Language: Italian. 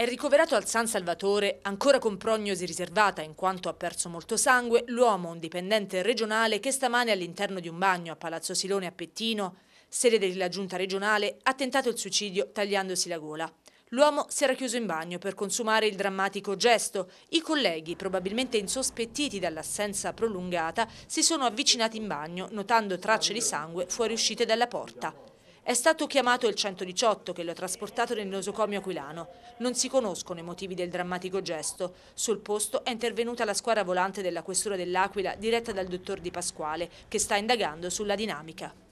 È ricoverato al San Salvatore, ancora con prognosi riservata in quanto ha perso molto sangue, l'uomo, un dipendente regionale, che stamane all'interno di un bagno a Palazzo Silone a Pettino, sede della giunta regionale, ha tentato il suicidio tagliandosi la gola. L'uomo si era chiuso in bagno per consumare il drammatico gesto. I colleghi, probabilmente insospettiti dall'assenza prolungata, si sono avvicinati in bagno, notando tracce di sangue fuoriuscite dalla porta. È stato chiamato il 118 che lo ha trasportato nel nosocomio aquilano. Non si conoscono i motivi del drammatico gesto. Sul posto è intervenuta la squadra volante della questura dell'Aquila diretta dal dottor Di Pasquale che sta indagando sulla dinamica.